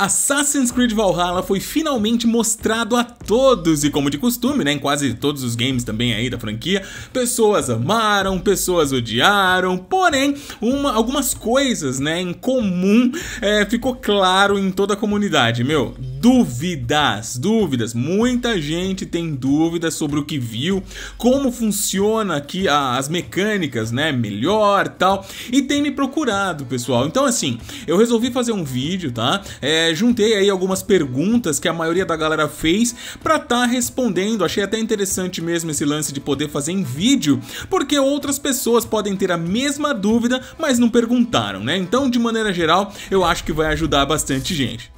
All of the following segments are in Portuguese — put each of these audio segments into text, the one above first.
Assassin's Creed Valhalla foi finalmente mostrado a todos e como de costume, né, em quase todos os games também aí da franquia, pessoas amaram, pessoas odiaram, porém uma, algumas coisas, né, em comum é, ficou claro em toda a comunidade, meu dúvidas, dúvidas. Muita gente tem dúvidas sobre o que viu, como funciona aqui as mecânicas, né? Melhor, tal. E tem me procurado, pessoal. Então assim, eu resolvi fazer um vídeo, tá? É, juntei aí algumas perguntas que a maioria da galera fez para tá respondendo. Achei até interessante mesmo esse lance de poder fazer em vídeo, porque outras pessoas podem ter a mesma dúvida, mas não perguntaram, né? Então, de maneira geral, eu acho que vai ajudar bastante gente.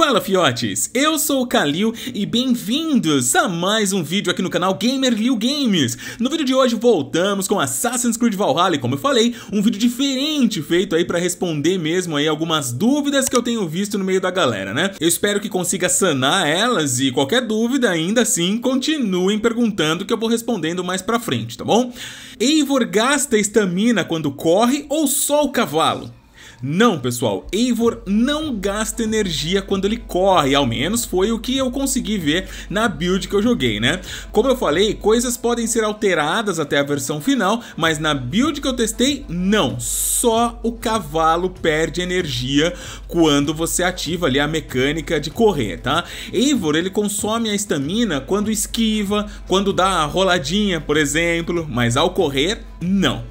Fala fiotes, eu sou o Kalil e bem-vindos a mais um vídeo aqui no canal Gamer Liu Games. No vídeo de hoje voltamos com Assassin's Creed Valhalla e como eu falei, um vídeo diferente feito aí para responder mesmo aí algumas dúvidas que eu tenho visto no meio da galera, né? Eu espero que consiga sanar elas e qualquer dúvida ainda assim continuem perguntando que eu vou respondendo mais pra frente, tá bom? Eivor gasta estamina quando corre ou só o cavalo? Não, pessoal, Eivor não gasta energia quando ele corre, ao menos foi o que eu consegui ver na build que eu joguei, né? Como eu falei, coisas podem ser alteradas até a versão final, mas na build que eu testei, não. Só o cavalo perde energia quando você ativa ali a mecânica de correr, tá? Eivor, ele consome a estamina quando esquiva, quando dá a roladinha, por exemplo, mas ao correr, não.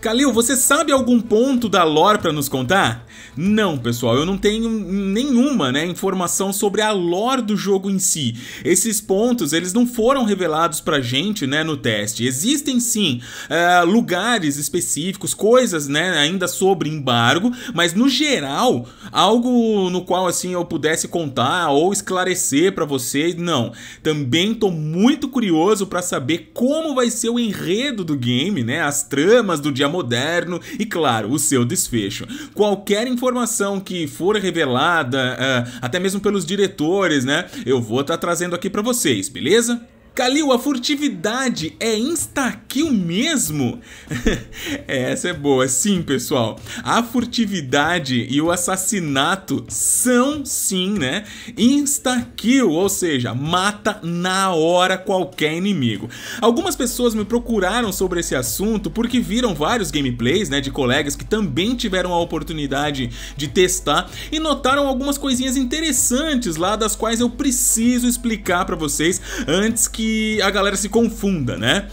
Kalil, você sabe algum ponto da lore para nos contar? Não, pessoal, eu não tenho nenhuma né, informação sobre a lore do jogo em si. Esses pontos eles não foram revelados pra gente né, no teste. Existem sim uh, lugares específicos, coisas né, ainda sobre embargo, mas no geral, algo no qual assim eu pudesse contar ou esclarecer para vocês, não. Também tô muito curioso para saber como vai ser o enredo do game, né, as tramas do dia moderno e claro, o seu desfecho. Qualquer qualquer informação que for revelada, ah, até mesmo pelos diretores, né? Eu vou estar tá trazendo aqui para vocês, beleza? Kalil, a furtividade é insta-kill mesmo? É, essa é boa. Sim, pessoal. A furtividade e o assassinato são, sim, né? Insta-kill, ou seja, mata na hora qualquer inimigo. Algumas pessoas me procuraram sobre esse assunto porque viram vários gameplays, né, de colegas que também tiveram a oportunidade de testar e notaram algumas coisinhas interessantes lá das quais eu preciso explicar para vocês antes que que a galera se confunda, né?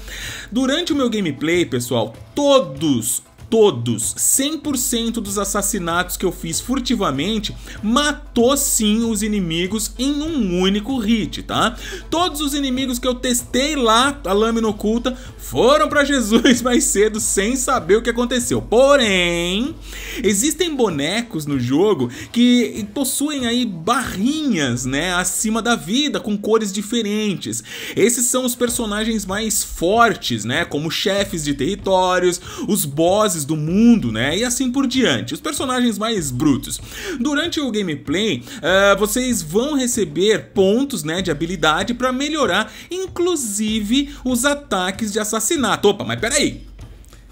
Durante o meu gameplay, pessoal, todos todos, 100% dos assassinatos que eu fiz furtivamente, matou sim os inimigos em um único hit, tá? Todos os inimigos que eu testei lá, a lâmina oculta, foram para Jesus mais cedo sem saber o que aconteceu. Porém, existem bonecos no jogo que possuem aí barrinhas, né, acima da vida com cores diferentes. Esses são os personagens mais fortes, né, como chefes de territórios, os bosses países do mundo, né? E assim por diante. Os personagens mais brutos. Durante o gameplay, uh, vocês vão receber pontos né, de habilidade para melhorar, inclusive, os ataques de assassinato. Opa, mas peraí!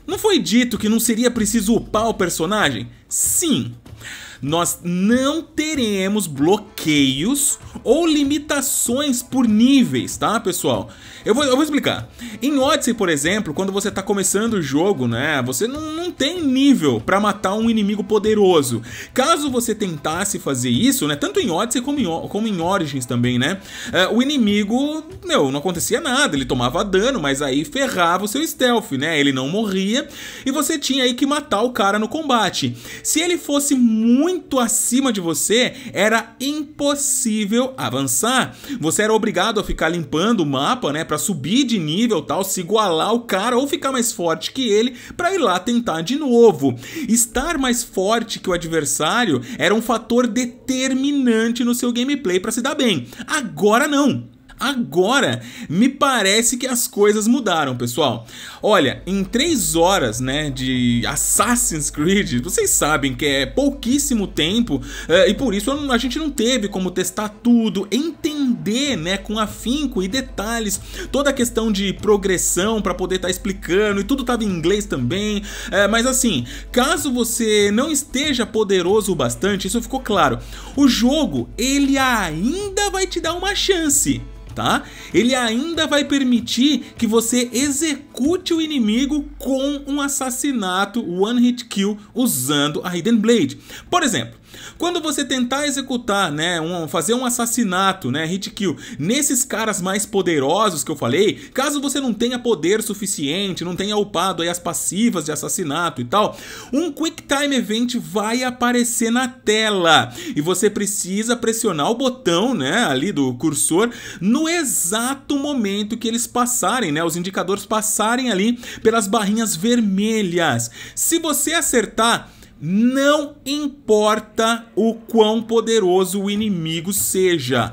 Não foi dito que não seria preciso upar o personagem? Sim, nós não teremos bloqueios ou limitações por níveis, tá, pessoal? Eu vou, eu vou explicar. Em Odyssey, por exemplo, quando você está começando o jogo, né, você não, não tem nível para matar um inimigo poderoso. Caso você tentasse fazer isso, né, tanto em Odyssey como em, como em Origins também, né, uh, o inimigo, meu, não acontecia nada, ele tomava dano, mas aí ferrava o seu stealth, né, ele não morria e você tinha aí que matar o cara no combate. Se ele fosse muito muito acima de você, era impossível avançar. Você era obrigado a ficar limpando o mapa, né, para subir de nível, tal, se igualar ao cara ou ficar mais forte que ele para ir lá tentar de novo. Estar mais forte que o adversário era um fator determinante no seu gameplay para se dar bem. Agora não. Agora, me parece que as coisas mudaram, pessoal. Olha, em 3 horas, né, de Assassin's Creed, vocês sabem que é pouquíssimo tempo eh, e por isso a gente não teve como testar tudo, entender, né, com afinco e detalhes, toda a questão de progressão para poder estar tá explicando e tudo estava em inglês também. Eh, mas assim, caso você não esteja poderoso o bastante, isso ficou claro. O jogo, ele ainda vai te dar uma chance tá? Ele ainda vai permitir que você execute o inimigo com um assassinato one hit kill usando a Hidden Blade. Por exemplo, quando você tentar executar, né, um, fazer um assassinato, né, hit kill, nesses caras mais poderosos que eu falei, caso você não tenha poder suficiente, não tenha upado aí as passivas de assassinato e tal, um quick Time Event vai aparecer na tela e você precisa pressionar o botão, né, ali do cursor no exato momento que eles passarem, né, os indicadores passarem ali pelas barrinhas vermelhas. Se você acertar, não importa o quão poderoso o inimigo seja,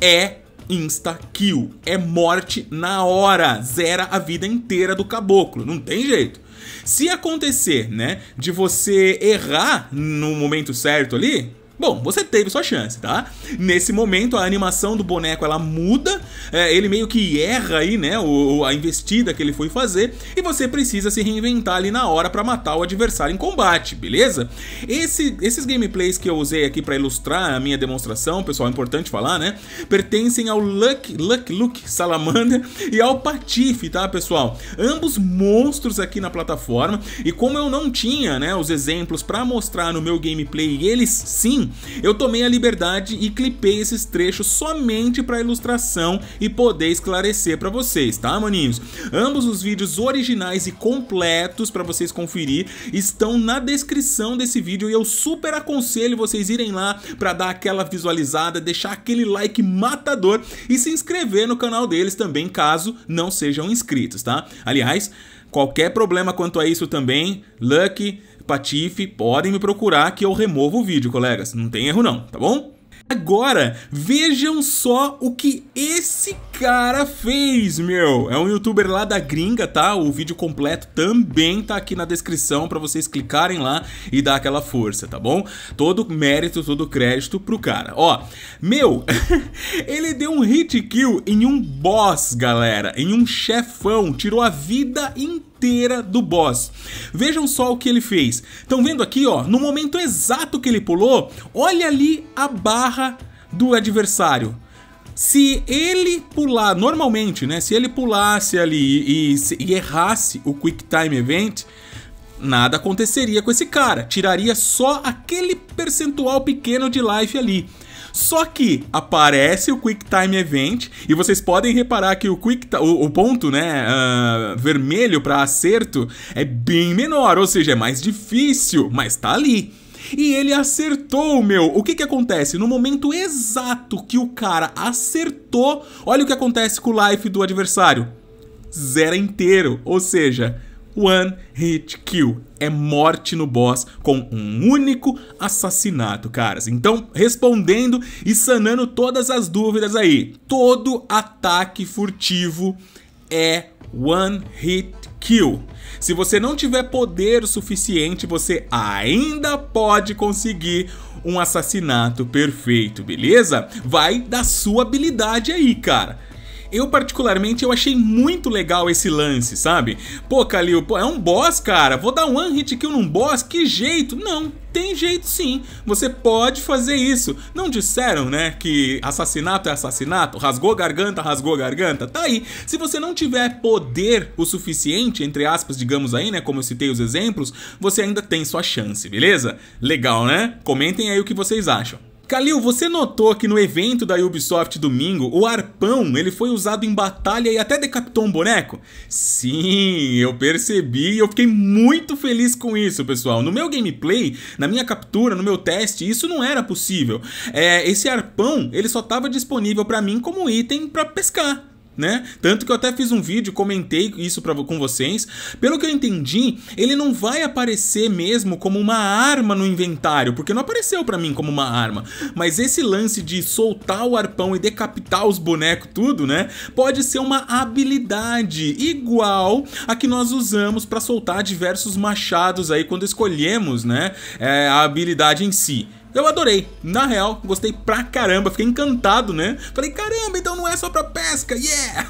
é insta kill. É morte na hora, zera a vida inteira do caboclo, não tem jeito. Se acontecer, né, de você errar no momento certo ali, Bom, você teve sua chance, tá? Nesse momento a animação do boneco ela muda, é, ele meio que erra aí, né, o, a investida que ele foi fazer e você precisa se reinventar ali na hora para matar o adversário em combate, beleza? Esse, esses gameplays que eu usei aqui para ilustrar a minha demonstração, pessoal, é importante falar, né? Pertencem ao Luck, Luck, Luck Salamander e ao Patife, tá, pessoal? Ambos monstros aqui na plataforma e como eu não tinha, né, os exemplos para mostrar no meu gameplay, eles sim eu tomei a liberdade e clipei esses trechos somente para ilustração e poder esclarecer para vocês, tá, maninhos? Ambos os vídeos originais e completos para vocês conferir estão na descrição desse vídeo e eu super aconselho vocês irem lá para dar aquela visualizada, deixar aquele like matador e se inscrever no canal deles também, caso não sejam inscritos, tá? Aliás, qualquer problema quanto a isso também, Lucky Patife, podem me procurar que eu removo o vídeo, colegas. Não tem erro não, tá bom? Agora, vejam só o que esse cara fez, meu. É um youtuber lá da gringa, tá? O vídeo completo também tá aqui na descrição para vocês clicarem lá e dar aquela força, tá bom? Todo mérito, todo crédito pro cara. Ó, meu, ele deu um hit kill em um boss, galera, em um chefão, tirou a vida inteira inteira do boss. Vejam só o que ele fez. Estão vendo aqui, ó, no momento exato que ele pulou, olha ali a barra do adversário. Se ele pular normalmente, né? Se ele pulasse ali e, e, e errasse o Quick Time Event, nada aconteceria com esse cara. Tiraria só aquele percentual pequeno de life ali. Só que aparece o Quick Time Event e vocês podem reparar que o Quick o, o ponto, né, uh, vermelho para acerto é bem menor, ou seja, é mais difícil, mas tá ali. E ele acertou, meu. O que que acontece? No momento exato que o cara acertou, olha o que acontece com o life do adversário. Zero inteiro, ou seja, One Hit Kill. É morte no boss com um único assassinato, caras. Então, respondendo e sanando todas as dúvidas aí. Todo ataque furtivo é One Hit Kill. Se você não tiver poder suficiente, você ainda pode conseguir um assassinato perfeito, beleza? Vai da sua habilidade aí, cara eu particularmente eu achei muito legal esse lance, sabe? Pô, Kalil, pô, é um boss, cara. Vou dar um one hit kill num boss? Que jeito? Não, tem jeito sim. Você pode fazer isso. Não disseram, né, que assassinato é assassinato? Rasgou garganta, rasgou garganta? Tá aí. Se você não tiver poder o suficiente, entre aspas, digamos aí, né, como eu citei os exemplos, você ainda tem sua chance, beleza? Legal, né? Comentem aí o que vocês acham. Kalil, você notou que no evento da Ubisoft domingo, o arpão ele foi usado em batalha e até decapitou um boneco? Sim, eu percebi e eu fiquei muito feliz com isso, pessoal. No meu gameplay, na minha captura, no meu teste, isso não era possível. É, esse arpão ele só estava disponível para mim como item para pescar né? Tanto que eu até fiz um vídeo, comentei isso pra, com vocês. Pelo que eu entendi, ele não vai aparecer mesmo como uma arma no inventário, porque não apareceu para mim como uma arma. Mas esse lance de soltar o arpão e decapitar os bonecos, tudo, né? Pode ser uma habilidade igual a que nós usamos para soltar diversos machados aí quando escolhemos, né? É, a habilidade em si. Eu adorei. Na real, gostei pra caramba. Fiquei encantado, né? Falei, caramba, então não é só pra pesca. Yeah!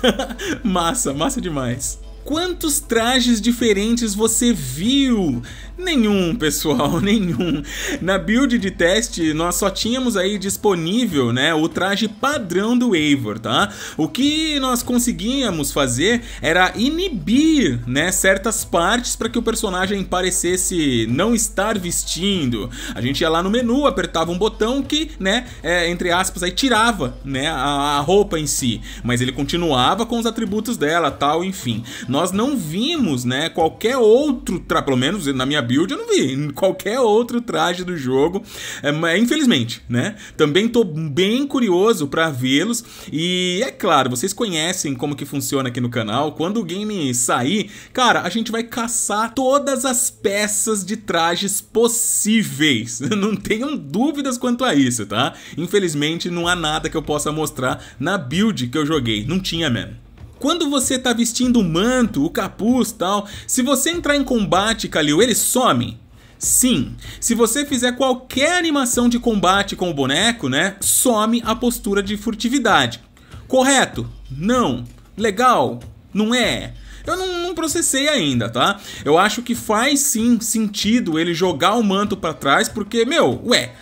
massa, massa demais. Quantos trajes diferentes você viu? Nenhum, pessoal, nenhum. Na build de teste, nós só tínhamos aí disponível, né, o traje padrão do Eivor, tá? O que nós conseguíamos fazer era inibir, né, certas partes para que o personagem parecesse não estar vestindo. A gente ia lá no menu, apertava um botão que, né, é, entre aspas, aí tirava, né, a, a roupa em si, mas ele continuava com os atributos dela, tal, enfim. Nós não vimos, né, qualquer outro, pelo menos na minha build eu não vi. Em qualquer outro traje do jogo. É, infelizmente, né? Também tô bem curioso para vê-los. E é claro, vocês conhecem como que funciona aqui no canal. Quando o game sair, cara, a gente vai caçar todas as peças de trajes possíveis. Não tenham dúvidas quanto a isso, tá? Infelizmente, não há nada que eu possa mostrar na build que eu joguei. Não tinha mesmo. Quando você tá vestindo o manto, o capuz tal, se você entrar em combate, Kalil, ele some. Sim, se você fizer qualquer animação de combate com o boneco, né, some a postura de furtividade. Correto? Não. Legal? Não é. Eu não, não, processei ainda, tá? Eu acho que faz sim sentido ele jogar o manto para trás, porque, meu, ué,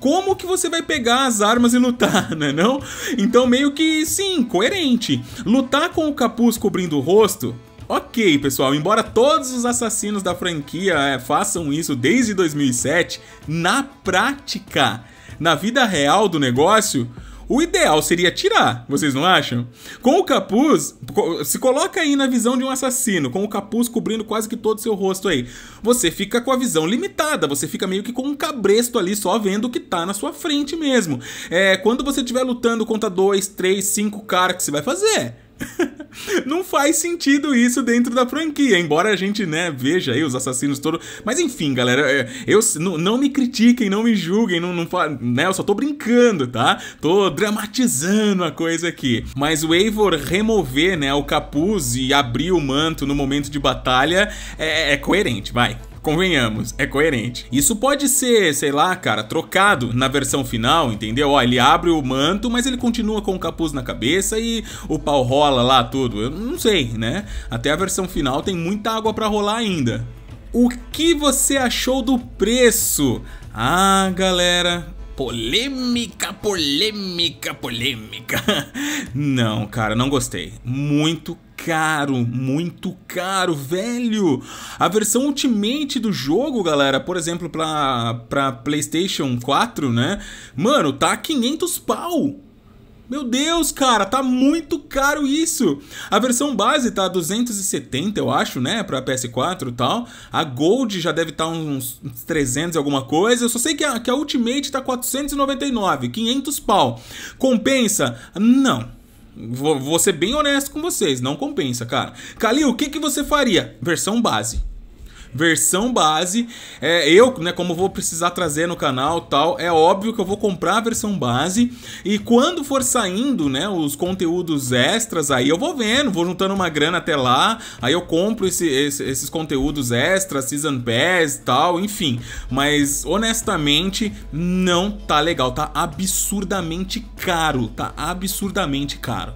como que você vai pegar as armas e lutar, né não? Então meio que sim, coerente. Lutar com o capuz cobrindo o rosto, Ok, pessoal, embora todos os assassinos da franquia é, façam isso desde 2007, na prática, na vida real do negócio, o ideal seria tirar, vocês não acham? Com o capuz, se coloca aí na visão de um assassino, com o capuz cobrindo quase que todo o seu rosto aí. Você fica com a visão limitada, você fica meio que com um cabresto ali só vendo o que tá na sua frente mesmo. É, quando você estiver lutando contra dois, três, cinco caras, que você vai fazer? não faz sentido isso dentro da franquia, embora a gente, né, veja aí os assassinos todos. Mas enfim, galera, é, eu não me critiquem, não me julguem, não, não né, eu só tô brincando, tá? Tô dramatizando a coisa aqui. Mas o Eivor remover, né, o capuz e abrir o manto no momento de batalha é, é, é coerente, vai. Convenhamos, é coerente. Isso pode ser, sei lá, cara, trocado na versão final, entendeu? Ó, ele abre o manto, mas ele continua com o capuz na cabeça e o pau rola lá tudo. Eu não sei, né? Até a versão final tem muita água para rolar ainda. O que você achou do preço? Ah, galera, polêmica, polêmica, polêmica. Não, cara, não gostei. Muito caro, muito caro, velho. A versão Ultimate do jogo, galera, por exemplo, pra, pra PlayStation 4, né? Mano, tá 500 pau. Meu Deus, cara, tá muito caro isso. A versão base tá 270, eu acho, né, para PS4 e tal. A Gold já deve estar tá uns 300 e alguma coisa. Eu só sei que a, que a Ultimate tá 499, 500 pau. Compensa? Não. Vou, vou ser bem honesto com vocês, não compensa, cara. Kalil, o que, que você faria? Versão base versão base. É, eu, né, como vou precisar trazer no canal tal, é óbvio que eu vou comprar a versão base. E quando for saindo, né, os conteúdos extras, aí eu vou vendo, vou juntando uma grana até lá, aí eu compro esse, esse, esses conteúdos extras, Season Pass tal, enfim. Mas honestamente, não tá legal, tá absurdamente caro, tá absurdamente caro.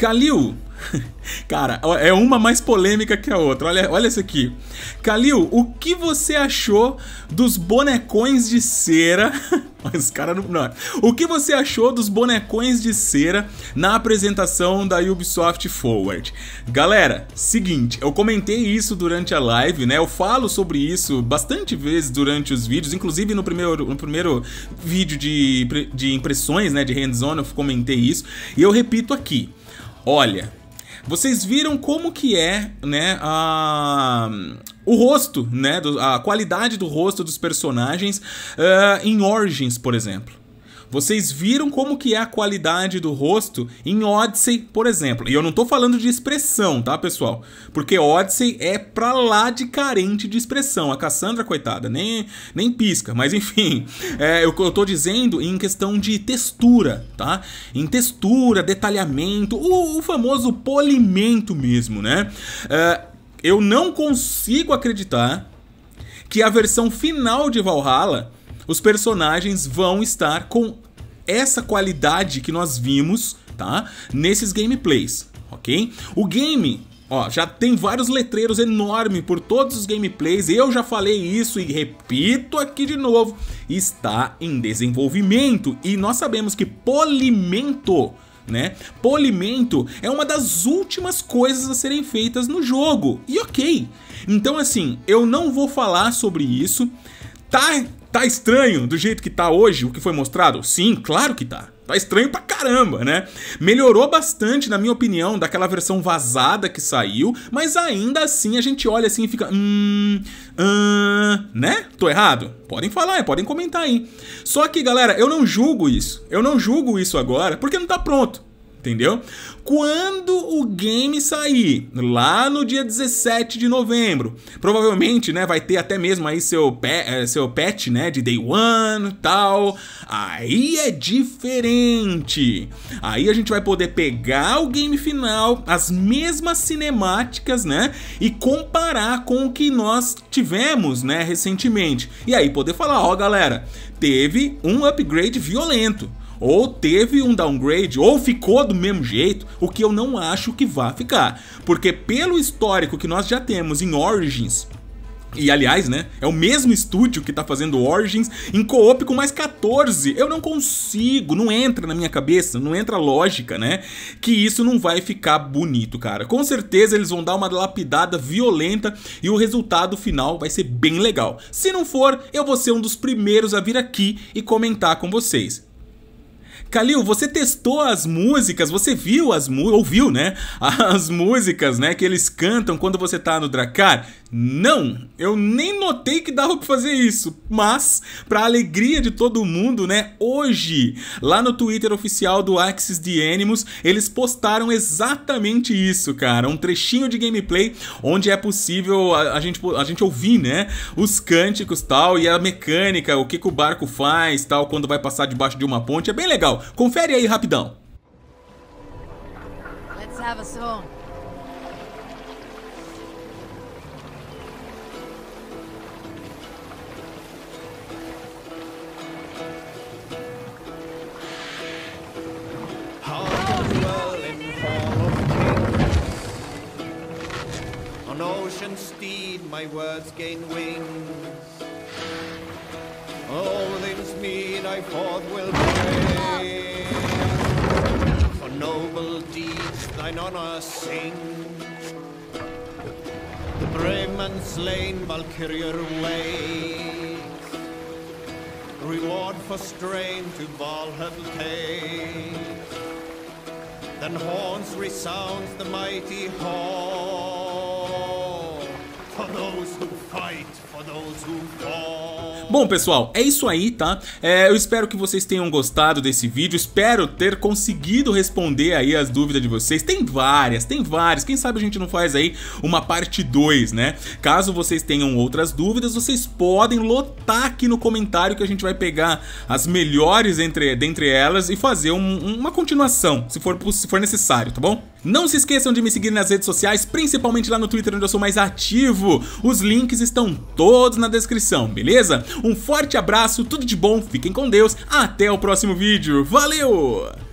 Kalil. Cara, é uma mais polêmica que a outra. Olha, olha isso aqui. Kalil, o que você achou dos bonecões de cera? Os caras não, não. O que você achou dos bonecões de cera na apresentação da Ubisoft Forward? Galera, seguinte, eu comentei isso durante a live, né? Eu falo sobre isso bastante vezes durante os vídeos, inclusive no primeiro, no primeiro vídeo de, de impressões, né? De hands-on, eu comentei isso. E eu repito aqui. Olha, vocês viram como que é, né, a, o rosto, né, do, a qualidade do rosto dos personagens uh, em Origins, por exemplo. Vocês viram como que é a qualidade do rosto em Odyssey, por exemplo. E eu não tô falando de expressão, tá, pessoal? Porque Odyssey é pra lá de carente de expressão. A Cassandra, coitada, nem, nem pisca. Mas enfim, é, eu, eu tô dizendo em questão de textura, tá? Em textura, detalhamento, o, o famoso polimento mesmo, né? É, eu não consigo acreditar que a versão final de Valhalla os personagens vão estar com essa qualidade que nós vimos, tá? Nesses gameplays, ok? O game Ó, já tem vários letreiros enormes por todos os gameplays, eu já falei isso e repito aqui de novo, está em desenvolvimento e nós sabemos que polimento, né? Polimento é uma das últimas coisas a serem feitas no jogo, e ok. Então assim, eu não vou falar sobre isso, tá Tá estranho do jeito que tá hoje o que foi mostrado? Sim, claro que tá. Tá estranho pra caramba, né? Melhorou bastante, na minha opinião, daquela versão vazada que saiu, mas ainda assim a gente olha assim e fica. Hum. Hum. Né? Tô errado? Podem falar, é, podem comentar aí. Só que, galera, eu não julgo isso. Eu não julgo isso agora, porque não tá pronto entendeu? Quando o game sair, lá no dia 17 de novembro, provavelmente, né, vai ter até mesmo aí seu, eh, seu patch, né, de day one, tal, aí é diferente. Aí a gente vai poder pegar o game final, as mesmas cinemáticas, né, e comparar com o que nós tivemos, né, recentemente. E aí poder falar, ó, galera, teve um upgrade violento, ou teve um downgrade, ou ficou do mesmo jeito, o que eu não acho que vá ficar. Porque pelo histórico que nós já temos em Origins, e aliás, né? É o mesmo estúdio que tá fazendo Origins em co-op com mais 14. Eu não consigo, não entra na minha cabeça, não entra lógica, né? Que isso não vai ficar bonito, cara. Com certeza eles vão dar uma lapidada violenta e o resultado final vai ser bem legal. Se não for, eu vou ser um dos primeiros a vir aqui e comentar com vocês. Calil, você testou as músicas, você viu as músicas, ouviu, né? As músicas, né, que eles cantam quando você tá no Dracar? Não, eu nem notei que dava para fazer isso, mas para alegria de todo mundo, né? Hoje, lá no Twitter oficial do Axis de Animus, eles postaram exatamente isso, cara, um trechinho de gameplay onde é possível a, a, gente a gente ouvir, né, os cânticos tal e a mecânica, o que, que o barco faz, tal, quando vai passar debaixo de uma ponte, é bem legal. Confere aí rapidão. Let's have a song. deed, my words gain wings. All things mean I forth will pray. For noble deeds thine honor sing. The brave man slain Valkyrie awaits. Reward for strain to Valhalla pays. Then horns resound the mighty horn. Bom, pessoal, é isso aí, tá? É, eu espero que vocês tenham gostado desse vídeo, espero ter conseguido responder aí as dúvidas de vocês. Tem várias, tem várias, quem sabe a gente não faz aí uma parte 2, né? Caso vocês tenham outras dúvidas, vocês podem lotar aqui no comentário que a gente vai pegar as melhores entre, dentre elas e fazer um, uma continuação, se for, se for necessário, tá bom? Não se esqueçam de me seguir nas redes sociais, principalmente lá no Twitter onde eu sou mais ativo. Os links estão todos na descrição, beleza? Um forte abraço, tudo de bom, fiquem com Deus, até o próximo vídeo. Valeu!